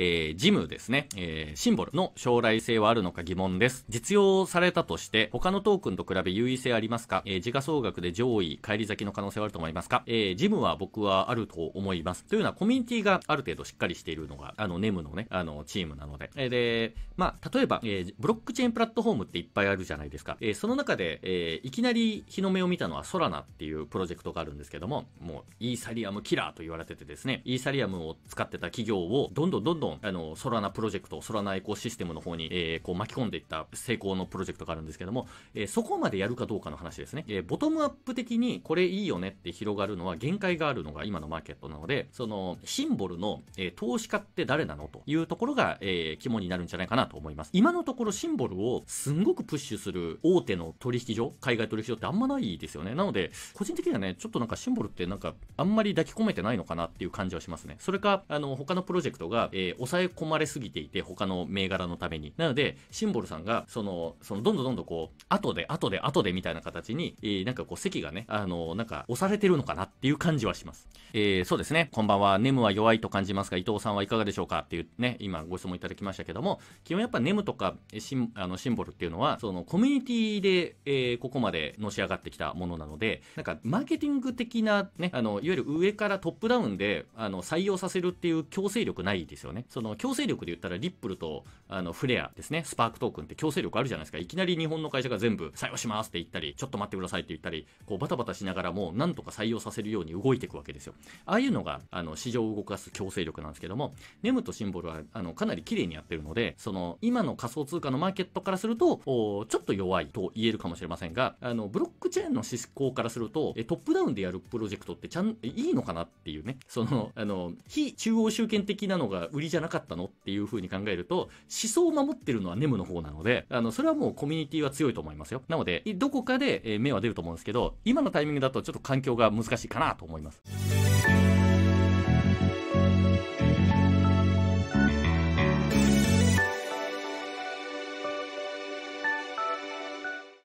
えー、ジムですね、えー、シンボルの将来性はあるのか疑問です。実用されたとして、他のトークンと比べ優位性ありますか、えー、時価総額で上位、返り咲きの可能性はあると思いますか、えー、ジムは僕はあると思います。というのは、コミュニティがある程度しっかりしているのが、あの、ネムのね、あの、チームなので。えー、で、まあ、例えば、えー、ブロックチェーンプラットフォームっていっぱいあるじゃないですか。えー、その中で、えー、いきなり日の目を見たのはソラナっていうプロジェクトがあるんですけども、もう、イーサリアムキラーと言われててですね、イーサリアムを使ってた企業をどんどんどんどんどんあのソラナプロジェクトソラナエコシステムの方に、えー、こう巻き込んでいった成功のプロジェクトがあるんですけども、えー、そこまでやるかどうかの話ですね、えー、ボトムアップ的にこれいいよねって広がるのは限界があるのが今のマーケットなのでそのシンボルの、え投資家って誰なのというところが、え肝になるんじゃないかなと思います今のところシンボルをすんごくプッシュする大手の取引所海外取引所ってあんまないですよねなので個人的にはねちょっとなんかシンボルってなんかあんまり抱き込めてないのかなっていう感じはしますねそれかあの他のプロジェクトが、え抑え込まれすぎていて、他の銘柄のために。なので、シンボルさんが、その、そのどんどんどんどんこう、後で、後で、後でみたいな形に、えー、なんかこう、席がね、あの、なんか押されてるのかなっていう感じはします。えー、そうですね。こんばんは。ネムは弱いと感じますが、伊藤さんはいかがでしょうかっていうね、今ご質問いただきましたけども、基本やっぱネムとかシンあのシンボルっていうのは、そのコミュニティで、えー、ここまでのし上がってきたものなので、なんかマーケティング的なね、あの、いわゆる上からトップダウンで、あの、採用させるっていう強制力ないですよね。その強制力で言ったらリップルとあのフレアですね、スパークトークンって強制力あるじゃないですか。いきなり日本の会社が全部採用しますって言ったり、ちょっと待ってくださいって言ったり、こうバタバタしながらもなんとか採用させるように動いていくわけですよ。ああいうのがあの市場を動かす強制力なんですけども、ネムとシンボルはあのかなり綺麗にやってるので、その今の仮想通貨のマーケットからすると、ちょっと弱いと言えるかもしれませんが、あのブロックチェーンの思考からすると、トップダウンでやるプロジェクトってちゃんいいのかなっていうね、その、あの、非中央集権的なのが売りじゃゃなかったのっていう風に考えると、思想を守ってるのはネムの方なので、あの、それはもうコミュニティは強いと思いますよ。なので、どこかで目は出ると思うんですけど、今のタイミングだとちょっと環境が難しいかなと思います。